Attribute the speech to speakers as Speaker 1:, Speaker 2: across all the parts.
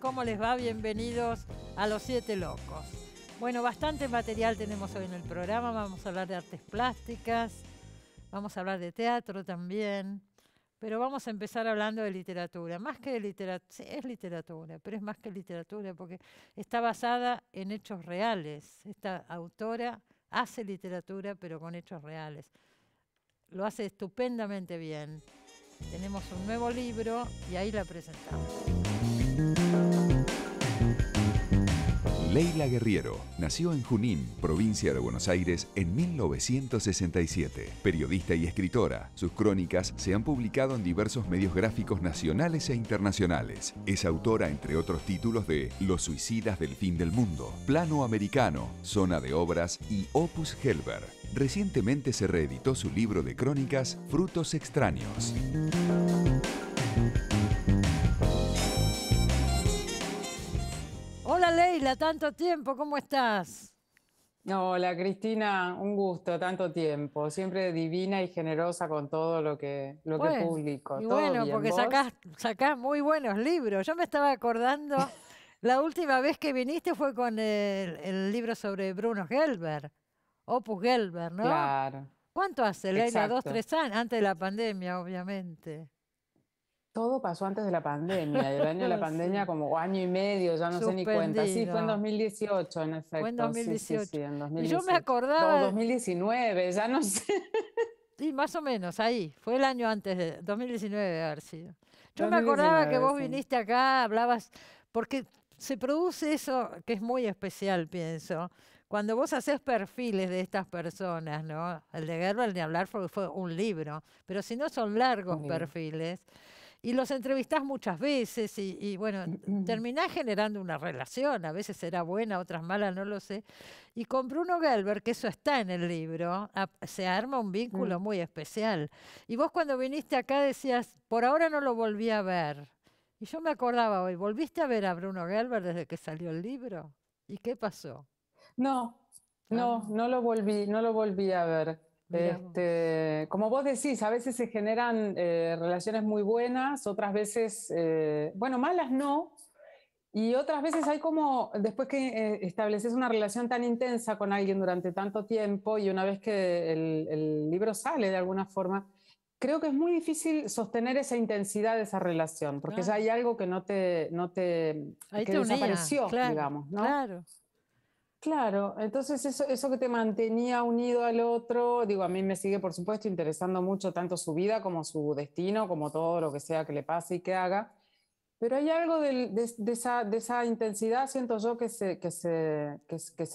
Speaker 1: ¿cómo les va? Bienvenidos a Los Siete Locos. Bueno, bastante material tenemos hoy en el programa. Vamos a hablar de artes plásticas, vamos a hablar de teatro también, pero vamos a empezar hablando de literatura. Más que de literatura, sí, es literatura, pero es más que literatura porque está basada en hechos reales. Esta autora hace literatura, pero con hechos reales. Lo hace estupendamente bien. Tenemos un nuevo libro y ahí la presentamos. Leila Guerriero nació en Junín, provincia de Buenos Aires, en 1967. Periodista y escritora, sus crónicas se han publicado en diversos medios gráficos nacionales e internacionales. Es autora, entre otros títulos, de Los suicidas del fin del mundo, Plano Americano, Zona de Obras y Opus Helber. Recientemente se reeditó su libro de crónicas Frutos extraños. tanto tiempo, ¿cómo estás?
Speaker 2: Hola Cristina, un gusto, tanto tiempo, siempre divina y generosa con todo lo que, lo publico. Y bueno, porque
Speaker 1: sacás, muy buenos libros. Yo me estaba acordando, la última vez que viniste fue con el, libro sobre Bruno Gelber, Opus Gelber, ¿no? Claro. ¿Cuánto hace, Leila? Dos, tres años, antes de la pandemia, obviamente.
Speaker 2: Todo pasó antes de la pandemia, el año de la pandemia como año y medio, ya no sé ni cuenta. Sí, fue en 2018 en efecto. Fue en 2018. Sí, en 2018. Y yo me acordaba... No, 2019, ya no sé. Sí, más o menos, ahí.
Speaker 1: Fue el año antes de 2019 a haber sido. Yo me acordaba que vos viniste acá, hablabas, porque se produce eso que es muy especial, pienso. Cuando vos haces perfiles de estas personas, ¿no? El de Gerber, el de hablar fue, un libro, pero si no son largos perfiles y los entrevistás muchas veces y, bueno, mm, mm. terminás generando una relación, a veces era buena, otras mala, no lo sé. Y con Bruno Gelber, que eso está en el libro, se arma un vínculo mm. muy especial. Y vos cuando viniste acá decías, por ahora no lo volví a ver. Y yo me acordaba hoy, ¿volviste a ver a Bruno Gelber desde que salió el libro? ¿Y qué pasó?
Speaker 2: No, no, no lo volví, no lo volví a ver. Este, como vos decís, a veces se generan eh, relaciones muy buenas, otras veces, eh, bueno, malas no, y otras veces hay como, después que eh, estableces una relación tan intensa con alguien durante tanto tiempo y una vez que el, libro sale de alguna forma, creo que es muy difícil sostener esa intensidad de esa relación, porque ya hay algo que no te, no te, que desapareció, digamos, ¿no? Claro, entonces eso, que te mantenía unido al otro, digo, a mí me sigue por supuesto interesando mucho tanto su vida como su destino, como todo lo que sea que le pase y que haga, pero hay algo de, esa, intensidad, siento yo, que se, que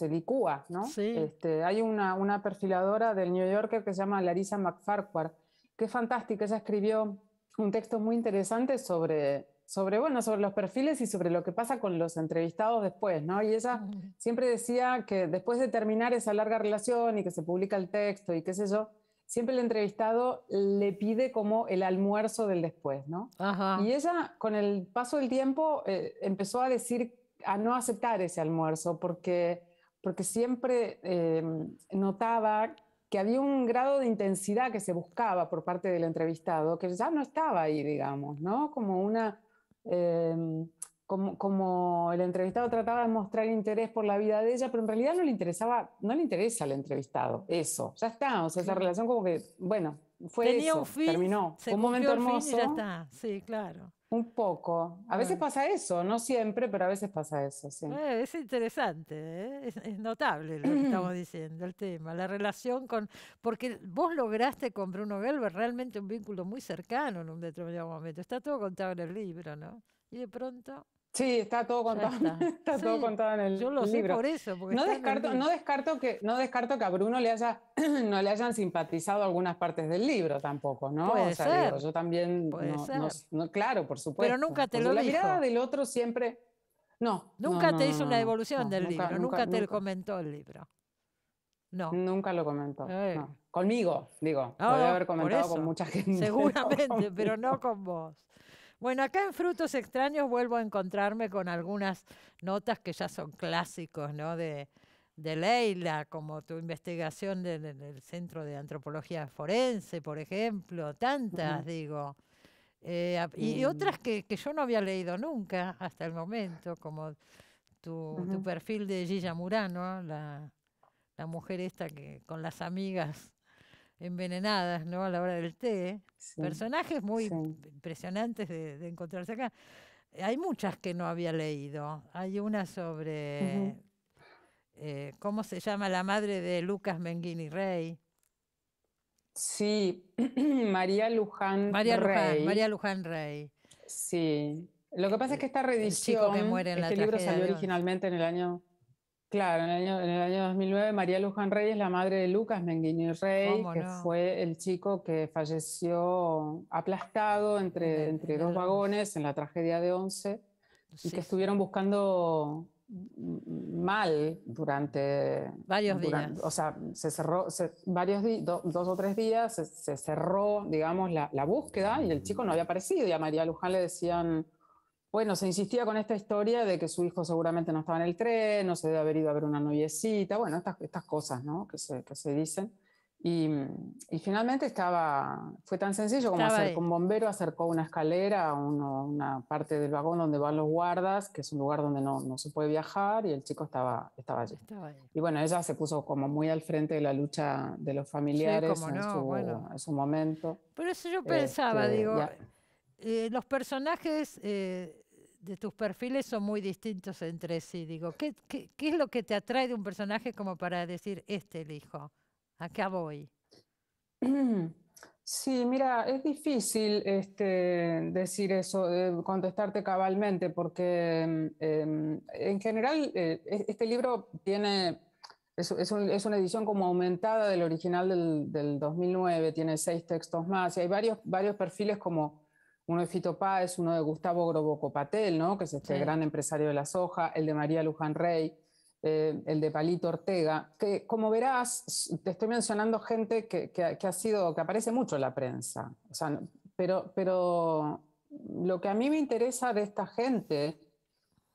Speaker 2: licúa, ¿no? Sí. Este, hay una, perfiladora del New Yorker que se llama Larissa McFarquhar, que es fantástica, ella escribió un texto muy interesante sobre sobre, bueno, sobre los perfiles y sobre lo que pasa con los entrevistados después, ¿no? Y ella siempre decía que después de terminar esa larga relación y que se publica el texto y qué sé yo, siempre el entrevistado le pide como el almuerzo del después, ¿no? Y ella con el paso del tiempo eh, empezó a decir, a no aceptar ese almuerzo, porque, porque siempre eh, notaba que había un grado de intensidad que se buscaba por parte del entrevistado, que ya no estaba ahí, digamos, ¿no? Como una um, como, como, el entrevistado trataba de mostrar interés por la vida de ella, pero en realidad no le interesaba, no le interesa al entrevistado eso. Ya está, o sea, esa relación como que, bueno, fue Tenía eso, un fin, terminó. un momento hermoso. ya
Speaker 1: está, sí, claro.
Speaker 2: Un poco. A veces pasa eso, no siempre, pero a veces pasa eso, sí.
Speaker 1: Eh, es interesante, ¿eh? es, es, notable lo que estamos diciendo, el tema, la relación con... Porque vos lograste con Bruno Gelber realmente un vínculo muy cercano en un determinado momento. Está todo contado en el libro, ¿no? Y de pronto...
Speaker 2: Sí, está todo contado. en el libro Yo lo libro. sé por eso. No descarto, no descarto, que, no descarto que a Bruno le haya, no le hayan simpatizado algunas partes del libro tampoco, ¿no? Puede o sea, yo también. claro, por supuesto. Pero nunca te lo lo La mirada del otro siempre. No. Nunca te hizo una devolución del libro. Nunca, te comentó el libro. No. Nunca lo comentó. Eh. Conmigo, digo. Ah, Podría haber comentado con mucha gente. Seguramente, pero no
Speaker 1: con vos. Bueno, acá en Frutos Extraños vuelvo a encontrarme con algunas notas que ya son clásicos, ¿no? De, de Leila, como tu investigación del, Centro de Antropología Forense, por ejemplo, tantas, digo. Eh, y, otras que, yo no había leído nunca hasta el momento, como tu, perfil de Gilla Murano, la, la mujer esta que con las amigas envenenadas, ¿no? A la hora del té. Personajes muy impresionantes de, encontrarse acá. Hay muchas que no había leído. Hay una sobre, eh, ¿cómo se llama? La madre de Lucas Menguini Rey. Sí, María
Speaker 2: Luján Rey. María Luján Rey. Sí. Lo que pasa es que esta reedición, que muere este la este libro salió originalmente en el año Claro, en el, año, 2009 María Luján Reyes, la madre de Lucas Menguini Reyes, que fue el chico que falleció aplastado entre, entre dos vagones en la tragedia de Once y que estuvieron buscando mal durante varios días. O sea, se cerró varios dos o tres días, se, cerró, digamos, la, la, búsqueda y el chico no había aparecido y a María Luján le decían bueno, se insistía con esta historia de que su hijo seguramente no estaba en el tren, no se debe haber ido a ver una noviecita, bueno, estas, estas cosas ¿no? que, se, que se dicen. Y, y, finalmente estaba, fue tan sencillo como hacer con un bombero, acercó una escalera a una parte del vagón donde van los guardas, que es un lugar donde no, no se puede viajar, y el chico estaba, estaba allí. y bueno, ella se puso como muy al frente de la lucha de los familiares en, su, en, su, momento. Pero
Speaker 1: eso yo este, pensaba, digo, eh, los personajes eh, tus perfiles son muy distintos entre sí. Digo, ¿qué, es lo que te atrae de un personaje como para decir, este elijo? Acá voy.
Speaker 2: Sí, mira, es difícil este, decir eso, eh, contestarte cabalmente, porque mm, em, en general eh, este libro tiene, es, una edición como aumentada del original del, 2009, tiene seis textos más y hay varios, varios perfiles como uno de Fito Páez, uno de Gustavo Grobocopatel, ¿no? que es este gran empresario de la soja, el de María Luján Rey, eh, el de Palito Ortega, que como verás, te estoy mencionando gente que, que, que, ha sido, que aparece mucho en la prensa. O sea, pero, pero lo que a mí me interesa de esta gente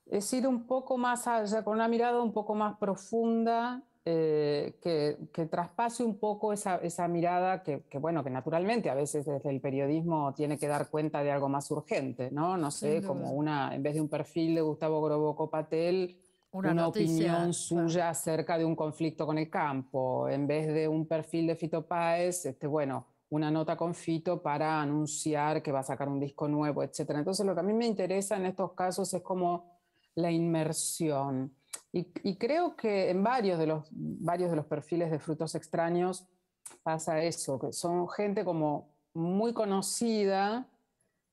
Speaker 2: es ir un poco más allá, con una mirada un poco más profunda eh, que, traspase un poco esa, esa mirada que, bueno, que naturalmente a veces desde el periodismo tiene que dar cuenta de algo más urgente, ¿no? No sé, como una, en vez de un perfil de Gustavo Groboco Patel
Speaker 1: una, opinión
Speaker 2: suya acerca de un conflicto con el campo, en vez de un perfil de Fito Páez, este, bueno, una nota con Fito para anunciar que va a sacar un disco nuevo, etc. Entonces lo que a mí me interesa en estos casos es como la inmersión y, creo que en varios de, los, varios de los perfiles de frutos extraños pasa eso, que son gente como muy conocida,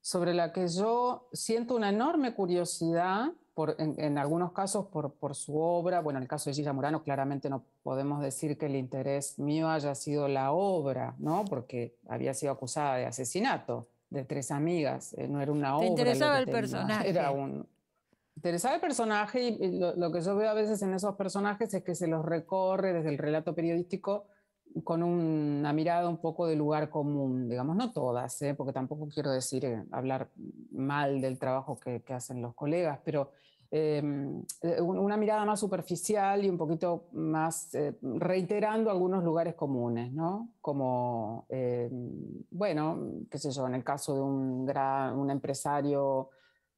Speaker 2: sobre la que yo siento una enorme curiosidad, por, en, algunos casos por, por, su obra, bueno, en el caso de Gilla Murano claramente no podemos decir que el interés mío haya sido la obra, ¿no? Porque había sido acusada de asesinato de tres amigas, eh, no era una ¿Te obra. Interesaba el personaje. Era un, interesaba el personaje y lo, que yo veo a veces en esos personajes es que se los recorre desde el relato periodístico con una mirada un poco de lugar común, digamos, no todas, ¿eh? porque tampoco quiero decir eh, hablar mal del trabajo que, hacen los colegas, pero em, eh, una mirada más superficial y un poquito más reiterando algunos lugares comunes, ¿no? Como, em, bueno, qué sé yo, en el caso de un, gran, un empresario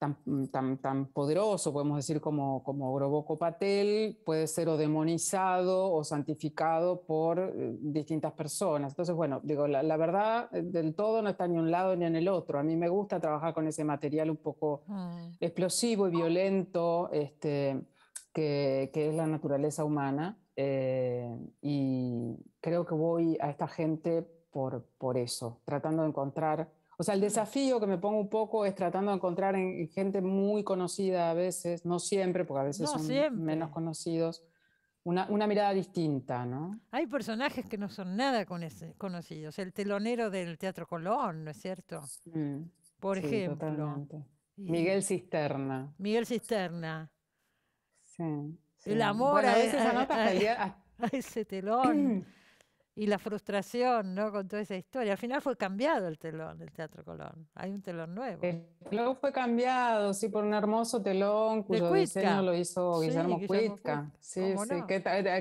Speaker 2: Mm, tan, poderoso, podemos decir, como, como Groboco Patel, puede ser o demonizado o santificado por eh, distintas personas. Entonces, bueno, digo, la, verdad eh, del todo no está ni un lado ni en el otro. A mí me gusta trabajar con ese material un poco ah. explosivo y violento este, que, es la naturaleza humana. Eh, y creo que voy a esta gente por, por eso, tratando de encontrar o sea, el desafío que me pongo un poco es tratando de encontrar en, gente muy conocida a veces, no siempre, porque a veces son menos conocidos, una, mirada distinta, ¿no?
Speaker 1: Hay personajes que no son nada con ese, conocidos. El telonero del Teatro Colón, ¿no es cierto?
Speaker 2: Por ejemplo. Miguel Cisterna.
Speaker 1: Miguel Cisterna.
Speaker 2: Sí. El amor a, veces a,
Speaker 1: a ese telón. y la frustración ¿no? con toda esa historia. Al final fue cambiado el telón del Teatro Colón. Hay un telón nuevo. El
Speaker 2: telón fue cambiado, sí, por un hermoso telón cuyo diseño lo hizo Guillermo, sí, sí, eh, que,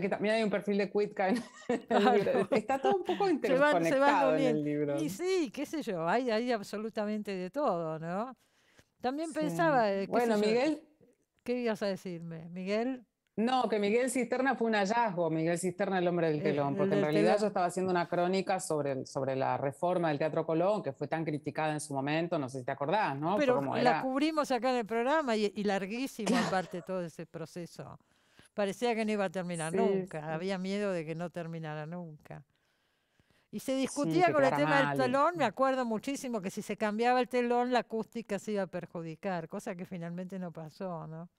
Speaker 2: también hay un perfil de Quitca. Está todo un poco interconectado en el libro. Y sí, qué sé
Speaker 1: yo, hay, hay absolutamente de todo, ¿no? También pensaba... Eh, bueno, Miguel... ¿Qué ibas a decirme? Miguel...
Speaker 2: No, que Miguel Cisterna fue un hallazgo, Miguel Cisterna el hombre del telón, porque en realidad yo estaba haciendo una crónica sobre, sobre la reforma del Teatro Colón, que fue tan criticada en su momento, no sé si te acordás, ¿no? Pero la
Speaker 1: cubrimos acá en el programa y, larguísima parte parte todo ese proceso. Parecía que no iba a terminar nunca, había miedo de que no terminara nunca. Y se discutía con el tema del telón, me mm. acuerdo muchísimo que si se cambiaba el telón la acústica se iba a perjudicar, cosa que finalmente no pasó, ¿no?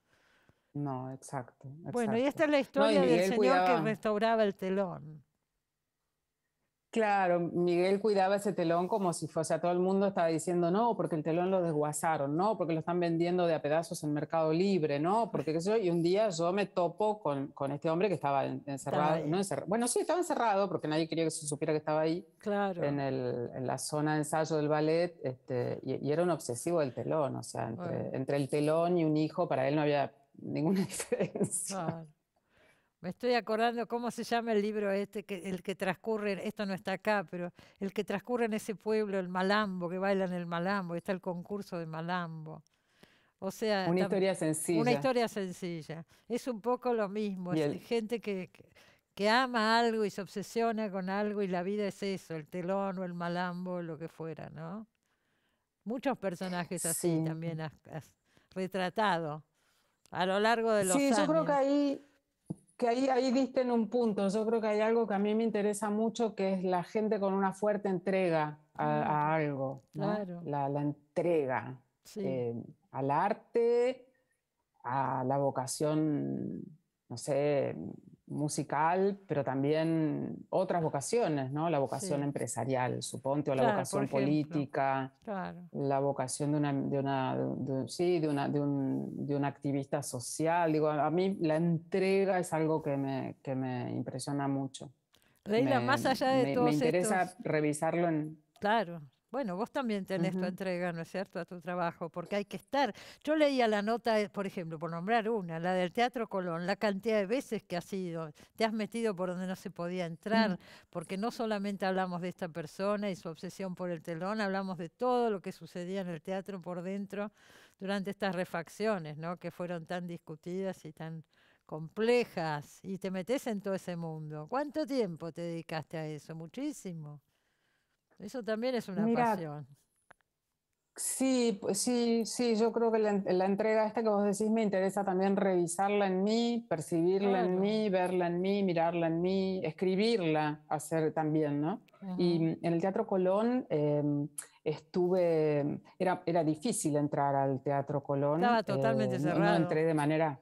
Speaker 2: No, exacto. Bueno, y esta es la historia del señor que
Speaker 1: restauraba el telón.
Speaker 2: Claro, Miguel cuidaba ese telón como si fuese, o todo el mundo estaba diciendo no, porque el telón lo desguazaron, no, porque lo están vendiendo de a pedazos en Mercado Libre, no, porque qué sé yo, y un día yo me topo con, este hombre que estaba encerrado, bueno, sí, estaba encerrado porque nadie quería que se supiera que estaba ahí, claro. en, el, en la zona de ensayo del ballet, este, y, era un obsesivo del telón, o sea, entre el telón y un hijo, para él no había ninguna diferencia.
Speaker 1: Me estoy acordando cómo se llama el libro este, que, el que transcurre, esto no está acá, pero el que transcurre en ese pueblo, el malambo, que bailan el malambo, está el concurso de malambo. O sea, una historia sencilla. Una historia sencilla. Es un poco lo mismo. Es gente que, que ama algo y se obsesiona con algo y la vida es eso, el telón o el malambo, lo que fuera, ¿no? Muchos personajes así también has retratado a lo largo de los sí, años. Sí, yo creo que
Speaker 2: ahí, que ahí, ahí diste en un punto. Yo creo que hay algo que a mí me interesa mucho, que es la gente con una fuerte entrega a, mm. algo. Claro. La, entrega eh, al arte, a la vocación, no sé, musical, pero también otras vocaciones, ¿no? La vocación empresarial, suponte, o la vocación política, la vocación de una, de una, de una, un, activista social. Digo, a mí la entrega es algo que me, impresiona mucho. más allá de me, Me interesa revisarlo en...
Speaker 1: Claro, bueno, vos también tenés tu entrega, ¿no es cierto?, a tu trabajo, porque hay que estar. Yo leía la nota, eh, por ejemplo, por nombrar una, la del Teatro Colón, la cantidad de veces que has ido, te has metido por donde no se podía entrar, porque no solamente hablamos de esta persona y su obsesión por el telón, hablamos de todo lo que sucedía en el teatro por dentro durante estas refacciones, ¿no?, que fueron tan discutidas y tan complejas, y te metes en todo ese mundo. ¿Cuánto tiempo te dedicaste a eso? Muchísimo. Eso también es una pasión.
Speaker 2: Sí, pues sí, sí, yo creo que la, entrega esta que vos decís me interesa también revisarla en mí, percibirla en mí, verla en mí, mirarla en mí, escribirla, hacer también, ¿no? Y mm, en el Teatro Colón em, estuve, era, difícil entrar al Teatro Colón. Estaba totalmente em, cerrado. no entré de manera,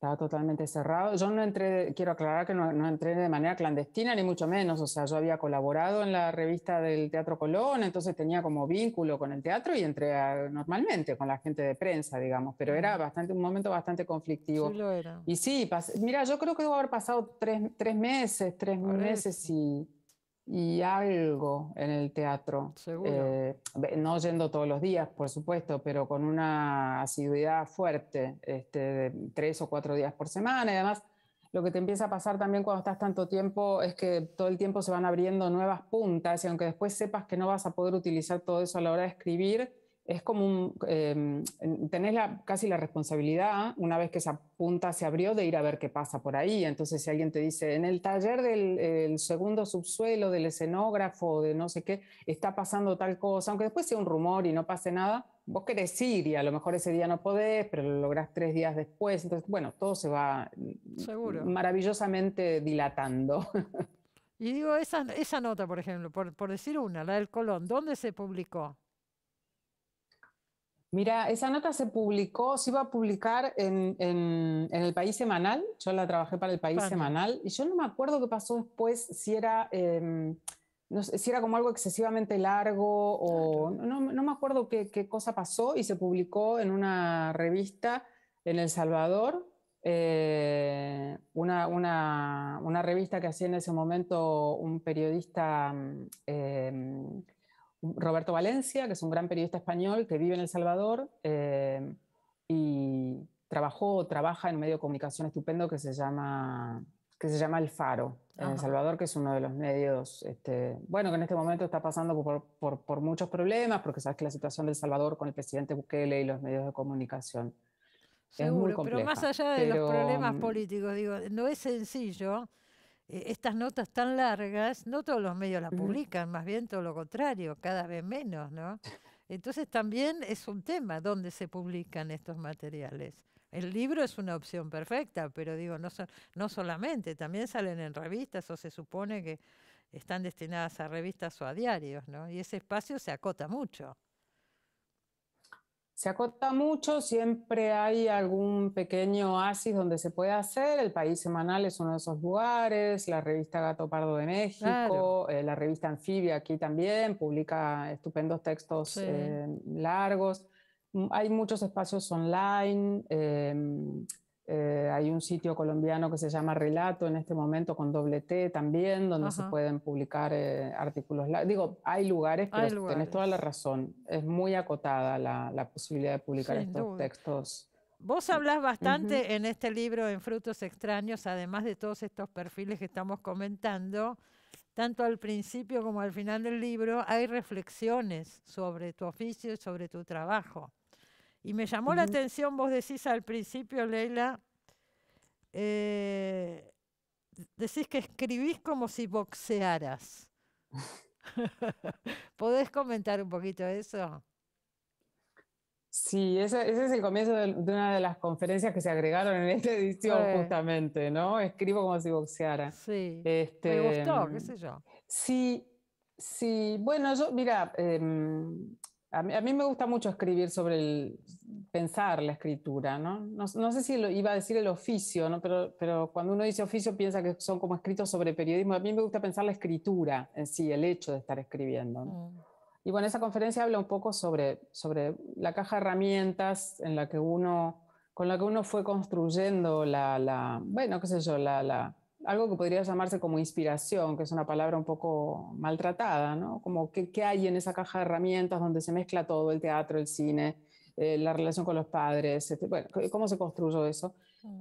Speaker 2: estaba totalmente cerrado. Yo no entré, quiero aclarar que no, no, entré de manera clandestina, ni mucho menos. O sea, yo había colaborado en la revista del Teatro Colón, entonces tenía como vínculo con el teatro y entré normalmente con la gente de prensa, digamos, pero era mm. bastante, un momento bastante conflictivo. Sí, lo era. Y sí, mira, yo creo que debo haber pasado tres, tres meses, tres meses y y algo en el teatro. Eh, no yendo todos los días, por supuesto, pero con una asiduidad fuerte, este, de tres o cuatro días por semana. Y además, lo que te empieza a pasar también cuando estás tanto tiempo es que todo el tiempo se van abriendo nuevas puntas y aunque después sepas que no vas a poder utilizar todo eso a la hora de escribir, es como un, em, tenés la, casi la responsabilidad, una vez que esa punta se abrió, de ir a ver qué pasa por ahí. Entonces, si alguien te dice, en el taller del segundo subsuelo, del escenógrafo, de no sé qué, está pasando tal cosa, aunque después sea un rumor y no pase nada, vos querés ir y a lo mejor ese día no podés, pero lo lográs tres días después. Entonces, bueno, todo se va mm, maravillosamente dilatando.
Speaker 1: Y digo, esa, nota, por ejemplo, por, por decir una, la del Colón, ¿dónde se publicó?
Speaker 2: Mira, esa nota se publicó, se iba a publicar en, El País Semanal, yo la trabajé para El País Semanal, y yo no me acuerdo qué pasó después, si era, em, no si era como algo excesivamente largo o no, me acuerdo qué, cosa pasó y se publicó en una revista en El Salvador, eh, una, revista que hacía en ese momento un periodista... Em, Roberto Valencia, que es un gran periodista español que vive en El Salvador eh, y trabajó trabaja en un medio de comunicación estupendo que se llama, que se llama El Faro, en El Salvador, que es uno de los medios, este, bueno, que en este momento está pasando por, por, muchos problemas, porque sabes que la situación de El Salvador con el presidente Bukele y los medios de comunicación. es muy compleja, pero más allá de los problemas mm,
Speaker 1: políticos, digo, no es sencillo eh, estas notas tan largas, no todos los medios las publican, más bien todo lo contrario, cada vez menos, ¿no? Entonces también es un tema dónde se publican estos materiales. El libro es una opción perfecta, pero digo, no, no solamente, también salen en revistas o se supone que están destinadas a revistas o a diarios, ¿no? Y ese espacio se acota
Speaker 2: mucho se acota mucho, siempre hay algún pequeño oasis donde se puede hacer, el País Semanal es uno de esos lugares, la revista Gato Pardo de México, eh, la revista Anfibia aquí también, publica estupendos textos eh, largos, mm, hay muchos espacios online, em, eh, hay un sitio colombiano que se llama Relato en este momento con doble T también, donde se pueden publicar eh, artículos. Digo, hay lugares, pero tenés toda la razón. Es muy acotada la, posibilidad de publicar estos textos. Vos
Speaker 1: hablás bastante en este libro, en Frutos Extraños, además de todos estos perfiles que estamos comentando, tanto al principio como al final del libro, hay reflexiones sobre tu oficio y sobre tu trabajo. Y me llamó la atención, vos decís al principio, Leila, eh, decís que escribís como si boxearas. ¿Podés comentar un poquito eso?
Speaker 2: Sí, ese, es el comienzo de, una de las conferencias que se agregaron en esta edición, justamente, ¿no? Escribo como si boxeara. Sí. Este, me gustó, qué sé mm, yo. Sí, sí. Bueno, yo, mira, em, a mí, me gusta mucho escribir sobre el pensar la escritura, ¿no? No, sé si lo, iba a decir el oficio, Pero, pero cuando uno dice oficio piensa que son como escritos sobre periodismo. A mí me gusta pensar la escritura en sí, el hecho de estar escribiendo. Mm. Y bueno, esa conferencia habla un poco sobre, sobre la caja de herramientas en la que uno, con la que uno fue construyendo la, bueno, qué sé yo, la algo que podría llamarse como inspiración, que es una palabra un poco maltratada, ¿no? Como qué hay en esa caja de herramientas donde se mezcla todo, el teatro, el cine, eh, la relación con los padres, este, bueno, cómo se construyó eso. Mm.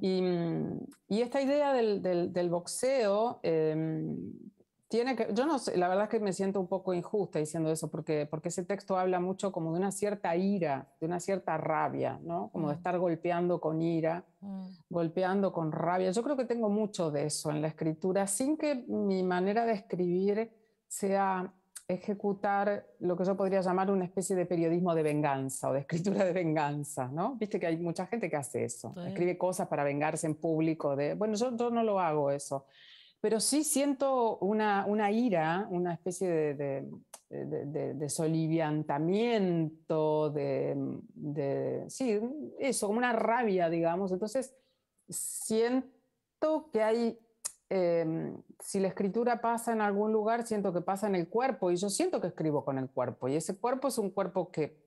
Speaker 2: Y, y esta idea del, del, boxeo, em, tiene que, yo no sé, la verdad es que me siento un poco injusta diciendo eso, porque, porque ese texto habla mucho como de una cierta ira, de una cierta rabia, ¿no? Como de mm. estar golpeando con ira, mm. golpeando con rabia. Yo creo que tengo mucho de eso en la escritura, sin que mi manera de escribir sea ejecutar lo que yo podría llamar una especie de periodismo de venganza o de escritura de venganza, ¿no? Viste que hay mucha gente que hace eso, escribe cosas para vengarse en público, de, bueno, yo, yo no lo hago eso pero sí siento una, ira, una especie de, de, de, de soliviantamiento, de, sí, eso, como una rabia, digamos. Entonces, siento que hay Em, si la escritura pasa en algún lugar, siento que pasa en el cuerpo y yo siento que escribo con el cuerpo y ese cuerpo es un cuerpo que,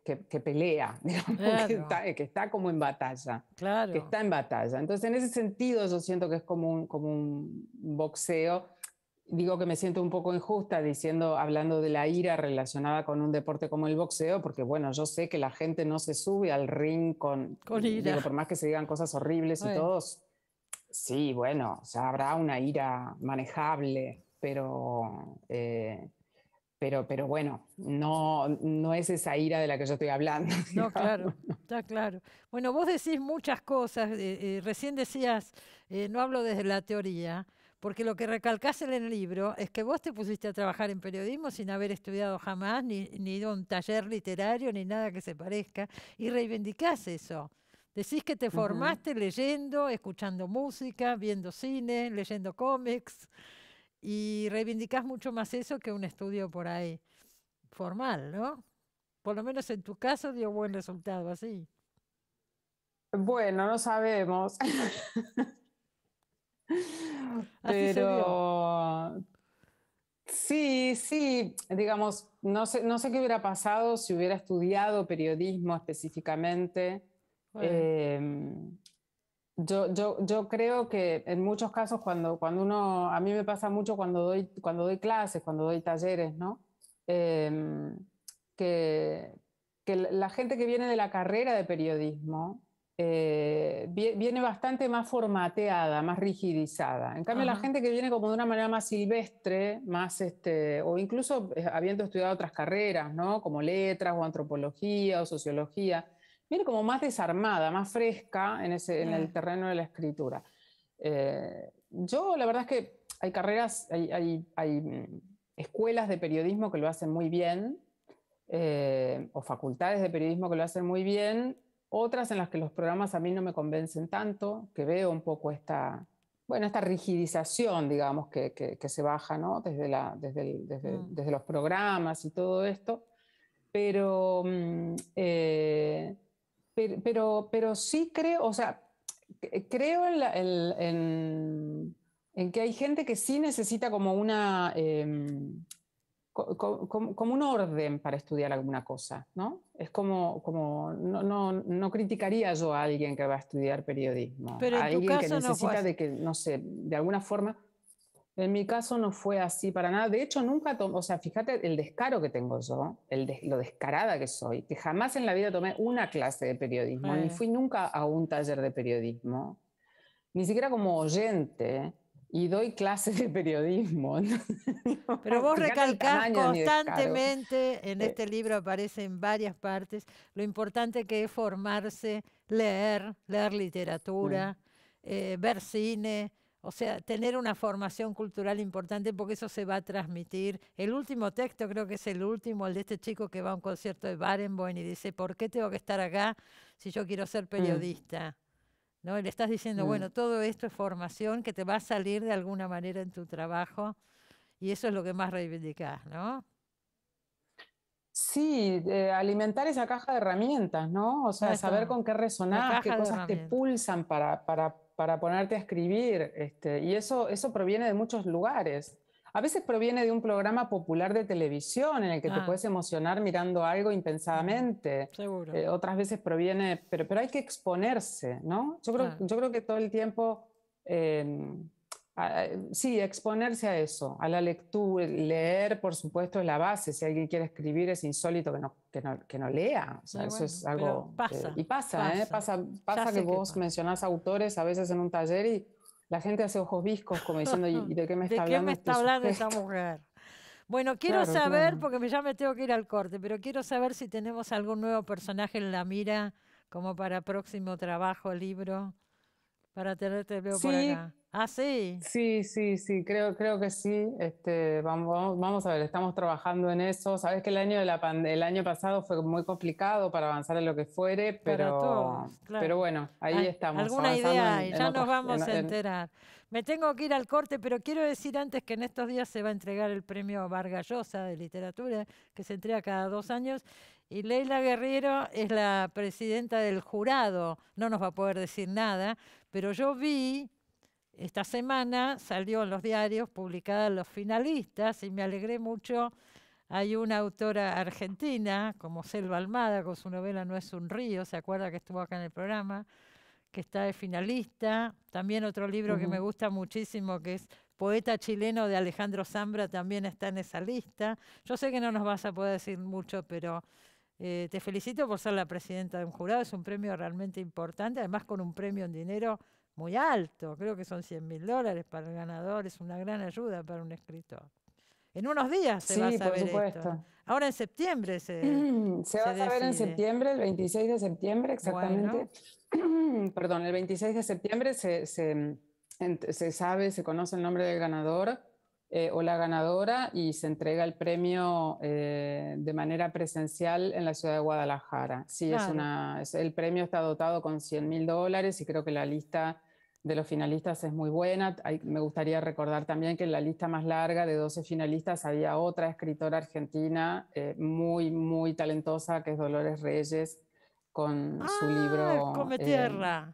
Speaker 2: pelea, que, está, como en batalla, que está en batalla. Entonces, en ese sentido, yo siento que es como un, como un boxeo. Digo que me siento un poco injusta diciendo, hablando de la ira relacionada con un deporte como el boxeo, porque bueno, yo sé que la gente no se sube al ring con, por más que se digan cosas horribles y todos Sí, bueno, habrá una ira manejable, pero, eh, pero, pero bueno, no, no es esa ira de la que yo estoy hablando. No, claro,
Speaker 1: está claro. Bueno, vos decís muchas cosas, eh, eh, recién decías, no hablo desde la teoría, porque lo que recalcás en el libro es que vos te pusiste a trabajar en periodismo sin haber estudiado jamás, ni, ni ido a un taller literario, ni nada que se parezca, y reivindicás eso. Decís que te formaste leyendo, escuchando música, viendo cine, leyendo cómics y reivindicás mucho más eso que un estudio por ahí formal, ¿no? Por lo menos en tu caso dio buen resultado así. Bueno, no
Speaker 2: sabemos.
Speaker 1: Pero
Speaker 2: sí, sí, digamos, no sé qué hubiera pasado si hubiera estudiado periodismo específicamente Em, yo, creo que en muchos casos cuando, uno, a mí me pasa mucho cuando doy, cuando doy clases, cuando doy talleres, ¿no? Em, que, la gente que viene de la carrera de periodismo eh, viene bastante más formateada, más rigidizada. En cambio, la gente que viene como de una manera más silvestre, más este, o incluso eh, habiendo estudiado otras carreras, ¿no? Como letras o antropología o sociología viene como más desarmada, más fresca en, el terreno de la escritura. Eh, yo, la verdad es que hay carreras, hay, mm, escuelas de periodismo que lo hacen muy bien, eh, o facultades de periodismo que lo hacen muy bien, otras en las que los programas a mí no me convencen tanto, que veo un poco esta, bueno, esta rigidización, digamos, que, se baja ¿no? desde, la, mm. los programas y todo esto. Pero mm, eh, pero, pero, sí creo, o sea, creo en, que hay gente que sí necesita como una... Em, como, un orden para estudiar alguna cosa, ¿no? Es como, como no, no, no criticaría yo a alguien que va a estudiar periodismo, Pero a alguien que necesita de que, no sé, de alguna forma en mi caso no fue así para nada. De hecho, nunca tomé, o sea, fíjate el descaro que tengo yo, lo descarada que soy, que jamás en la vida tomé una clase de periodismo, ni fui nunca a un taller de periodismo, ni siquiera como oyente, y doy clases de periodismo.
Speaker 1: Pero vos recalcás constantemente, en este libro aparece en varias partes, lo importante que es formarse, leer, leer literatura, eh, ver cine o sea, tener una formación cultural importante porque eso se va a transmitir. El último texto creo que es el último, el de este chico que va a un concierto de Barenboim y dice, ¿por qué tengo que estar acá si yo quiero ser mm. periodista? ¿No? le estás diciendo, mm. bueno, todo esto es formación que te va a salir de alguna manera en tu trabajo y eso es lo que más reivindicás, ¿no?
Speaker 2: Sí, eh, alimentar esa caja de herramientas, ¿no? O sea, saber con qué resonar, qué cosas te pulsan para, para, ponerte a escribir. Este, y eso, eso proviene de muchos lugares. A veces proviene de un programa popular de televisión en el que te ah. puedes emocionar mirando algo impensadamente. Seguro. Eh, otras veces proviene, pero, pero hay que exponerse, ¿no? Yo creo, yo creo que todo el tiempo em, eh, sí, exponerse a eso, a la lectura, leer, por supuesto, es la base. Si alguien quiere escribir, es insólito que no, que no, que no lea. eso es algo. y pasa, ¿eh? pasa, pasa, que vos mencionas mencionás autores a veces en un taller y la gente hace ojos viscos, como diciendo, de qué me este está hablando? ¿De esta
Speaker 1: mujer? Bueno, quiero saber, porque ya me tengo que ir al corte, pero quiero saber si tenemos algún nuevo personaje en la mira, como para próximo trabajo, libro para tenerte veo sí.
Speaker 2: Ah, sí. Sí, sí, sí, creo, creo que sí. Este, vamos, vamos a ver, estamos trabajando en eso. Sabes que el año, de la el año pasado fue muy complicado para avanzar en lo que fuere, pero, pero bueno, ahí estamos. Alguna idea, ya nos vamos a enterar.
Speaker 1: Me tengo que ir al corte, pero quiero decir antes que en estos días se va a entregar el premio Vargallosa de literatura, que se entrega cada dos años, y Leila Guerrero es la presidenta del jurado, no nos va a poder decir nada, pero yo vi, esta semana salió en los diarios publicada los finalistas y me alegré mucho. Hay una autora argentina, como Selva Almada, con su novela No es un río, ¿se acuerda que estuvo acá en el programa? que está de finalista. También otro libro que me gusta muchísimo, que es Poeta chileno de Alejandro Zambra, también está en esa lista. Yo sé que no nos vas a poder decir mucho, pero eh, te felicito por ser la presidenta de un jurado, es un premio realmente importante, además con un premio en dinero muy alto, creo que son 100 mil dólares para el ganador, es una gran ayuda para un escritor. En unos días se va a saber por supuesto. Esto. Ahora en septiembre se. se, va a saber en septiembre,
Speaker 2: el 26 de septiembre, exactamente. Perdón, el 26 de septiembre se, se, se sabe, se conoce el nombre del ganador eh, o la ganadora y se entrega el premio eh, de manera presencial en la ciudad de Guadalajara. Sí, es una, el premio está dotado con 100 mil dólares y creo que la lista de los finalistas es muy buena. me gustaría recordar también que en la lista más larga de 12 finalistas había otra escritora argentina eh, muy, muy talentosa, que es Dolores Reyes, con su ah, libro... Come Tierra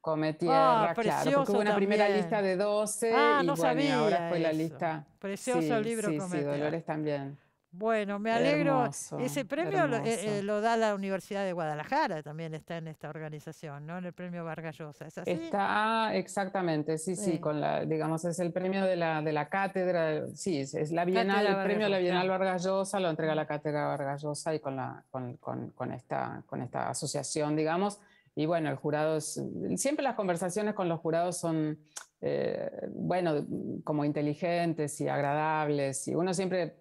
Speaker 2: cometió ah, claro, porque una primera lista de 12 ah, y, no sabía y ahora fue la lista. Precioso sí, libro sí, sí, Dolores también.
Speaker 1: Bueno, me alegro. Ese premio eh, eh, lo, da la Universidad de Guadalajara, también está en esta organización, ¿no? En el premio Vargas ¿es así? Está,
Speaker 2: exactamente, sí, sí, con la, digamos, es el premio de la, de la cátedra, sí, es, la Bienal, el premio de la Bienal Vargas lo entrega la cátedra Vargas y con, la, con, con, con, esta, con esta asociación, digamos y bueno, el jurado, mm, siempre las conversaciones con los jurados son, eh, bueno, como inteligentes y agradables, y uno siempre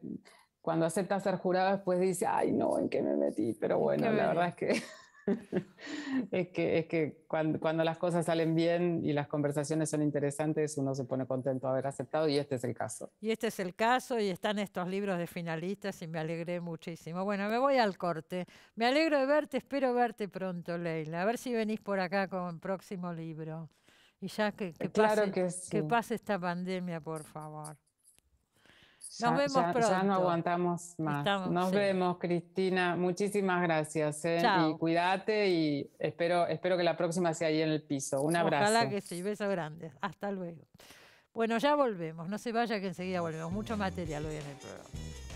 Speaker 2: cuando acepta ser jurado después dice, ay no, ¿en qué me metí? Pero bueno, la verdad es que es que, es que cuando, las cosas salen bien y las conversaciones son interesantes, uno se pone contento de haber aceptado y este es el caso.
Speaker 1: Y este es el caso y están estos libros de finalistas y me alegré muchísimo. Bueno, me voy al corte. Me alegro de verte, espero verte pronto, Leila. A ver si venís por acá con el próximo libro. Y ya que, claro que, que pase esta pandemia, por favor. Nos vemos pronto. Ya no aguantamos más. Nos vemos,
Speaker 2: Cristina. Muchísimas gracias. ¿eh? Y cuídate y espero, espero que la próxima sea ahí en el piso. Un abrazo. Ojalá que
Speaker 1: sí. Besos grandes. Hasta luego. Bueno, ya volvemos. No se vaya que enseguida volvemos. Mucho material hoy en el programa.